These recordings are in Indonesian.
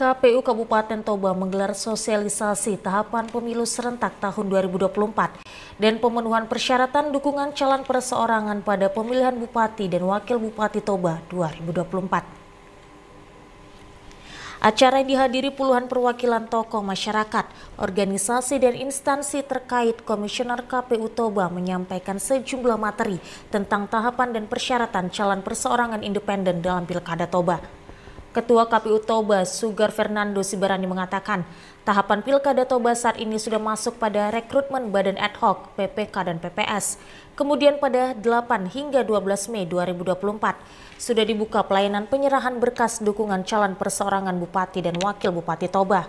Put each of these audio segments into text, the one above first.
KPU Kabupaten Toba menggelar sosialisasi tahapan pemilu serentak tahun 2024 dan pemenuhan persyaratan dukungan calon perseorangan pada pemilihan Bupati dan Wakil Bupati Toba 2024. Acara yang dihadiri puluhan perwakilan tokoh masyarakat, organisasi dan instansi terkait Komisioner KPU Toba menyampaikan sejumlah materi tentang tahapan dan persyaratan calon perseorangan independen dalam Pilkada Toba. Ketua KPU Toba Sugar Fernando Sibarani mengatakan, tahapan pilkada Toba saat ini sudah masuk pada rekrutmen badan ad hoc PPK dan PPS. Kemudian pada 8 hingga 12 Mei 2024 sudah dibuka pelayanan penyerahan berkas dukungan calon perseorangan bupati dan wakil bupati Toba.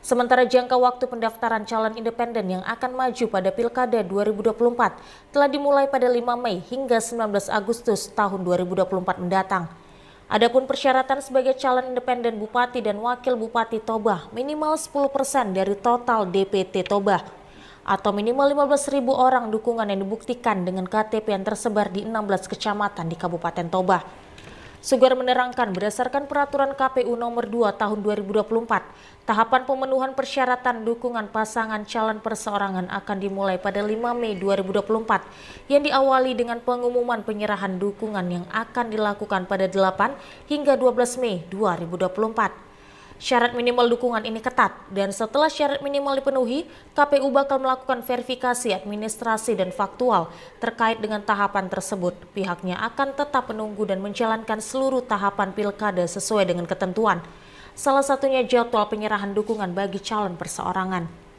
Sementara jangka waktu pendaftaran calon independen yang akan maju pada Pilkada 2024 telah dimulai pada 5 Mei hingga 19 Agustus tahun 2024 mendatang. Adapun persyaratan sebagai calon independen bupati dan wakil bupati Toba minimal 10% dari total DPT Toba atau minimal 15.000 orang dukungan yang dibuktikan dengan KTP yang tersebar di 16 kecamatan di Kabupaten Toba. Sugar menerangkan berdasarkan peraturan KPU nomor 2 tahun 2024, tahapan pemenuhan persyaratan dukungan pasangan calon perseorangan akan dimulai pada 5 Mei 2024 yang diawali dengan pengumuman penyerahan dukungan yang akan dilakukan pada 8 hingga 12 Mei 2024. Syarat minimal dukungan ini ketat dan setelah syarat minimal dipenuhi, KPU bakal melakukan verifikasi administrasi dan faktual terkait dengan tahapan tersebut. Pihaknya akan tetap menunggu dan menjalankan seluruh tahapan pilkada sesuai dengan ketentuan. Salah satunya jadwal penyerahan dukungan bagi calon perseorangan.